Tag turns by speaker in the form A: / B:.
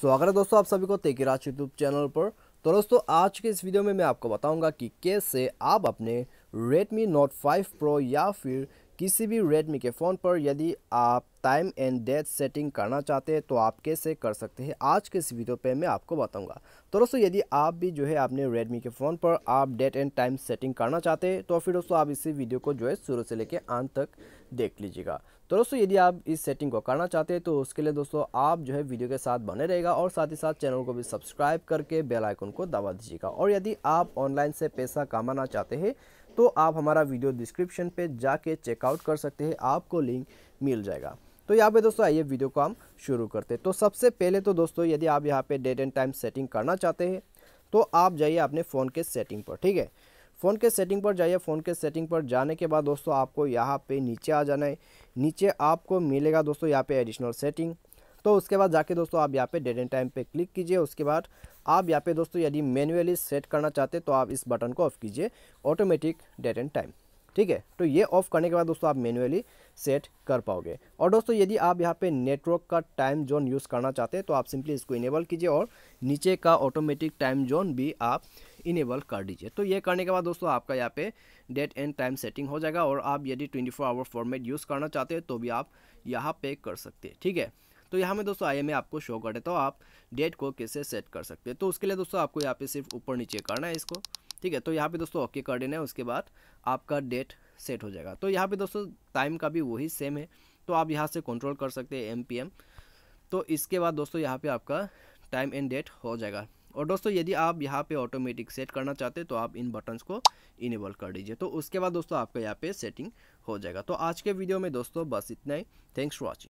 A: स्वागत है दोस्तों आप सभी को तेकी राज यूट्यूब चैनल पर तो दोस्तों आज के इस वीडियो में मैं आपको बताऊंगा कि कैसे आप अपने Redmi Note 5 Pro या फिर किसी भी रेडमी के फ़ोन पर यदि आप टाइम एंड डेट सेटिंग करना चाहते हैं तो आप कैसे कर सकते हैं आज के इस वीडियो पे मैं आपको बताऊंगा तो दोस्तों यदि आप भी जो है अपने रेडमी के फ़ोन पर आप डेट एंड टाइम सेटिंग करना चाहते हैं तो फिर दोस्तों आप इसी वीडियो को जो है शुरू से लेकर अंत तक देख लीजिएगा तो दोस्तों यदि आप इस सेटिंग को करना चाहते हैं तो उसके लिए दोस्तों आप जो है वीडियो के साथ बने रहेगा और साथ ही साथ चैनल को भी सब्सक्राइब करके बेल आइकन को दबा दीजिएगा और यदि आप ऑनलाइन से पैसा कमाना चाहते हैं तो आप हमारा वीडियो डिस्क्रिप्शन पे जाके चेकआउट कर सकते हैं आपको लिंक मिल जाएगा तो यहाँ पे दोस्तों आइए वीडियो को हम शुरू करते हैं तो सबसे पहले तो दोस्तों यदि आप यहाँ पे डेट एंड टाइम सेटिंग करना चाहते हैं तो आप जाइए अपने फ़ोन के सेटिंग पर ठीक है फ़ोन के सेटिंग पर जाइए फ़ोन के सेटिंग पर जाने के बाद दोस्तों आपको यहाँ पे नीचे आ जाना है नीचे आपको मिलेगा दोस्तों यहाँ पे एडिशनल सेटिंग तो उसके बाद जाके दोस्तों आप यहाँ पे डेट एंड टाइम पे क्लिक कीजिए उसके बाद आप यहाँ पे दोस्तों यदि मैनुअली सेट करना चाहते तो आप इस बटन को ऑफ़ कीजिए ऑटोमेटिक डेट एंड टाइम ठीक है तो ये ऑफ़ करने के बाद दोस्तों आप मैनुअली सेट कर पाओगे और दोस्तों यदि आप यहाँ पे नेटवर्क का टाइम जोन यूज़ करना चाहते हैं तो आप सिंपली इसको इनेबल कीजिए और नीचे का ऑटोमेटिक टाइम जोन भी आप इनेबल कर दीजिए तो ये करने के बाद दोस्तों आपका यहाँ पे डेट एंड टाइम सेटिंग हो जाएगा और आप यदि 24 फोर आवर फॉर्मेट यूज़ करना चाहते हैं तो भी आप यहाँ पे कर सकते हैं ठीक है तो यहाँ में दोस्तों आई एम आपको शो कर देता हूँ आप डेट को कैसे सेट कर सकते हैं तो उसके लिए दोस्तों आपको यहाँ पे सिर्फ ऊपर नीचे करना है इसको ठीक है तो यहाँ पे दोस्तों ओके कर देना है उसके बाद आपका डेट सेट हो जाएगा तो यहाँ पे दोस्तों टाइम का भी वही सेम है तो आप यहाँ से कंट्रोल कर सकते हैं एम तो इसके बाद दोस्तों यहाँ पर आपका टाइम एंड डेट हो जाएगा और दोस्तों यदि आप यहाँ पर ऑटोमेटिक सेट करना चाहते तो आप इन बटन्स को इनेबल कर दीजिए तो उसके बाद दोस्तों आपका यहाँ पर सेटिंग हो जाएगा तो आज के वीडियो में दोस्तों बस इतना ही थैंक्स फॉर वॉचिंग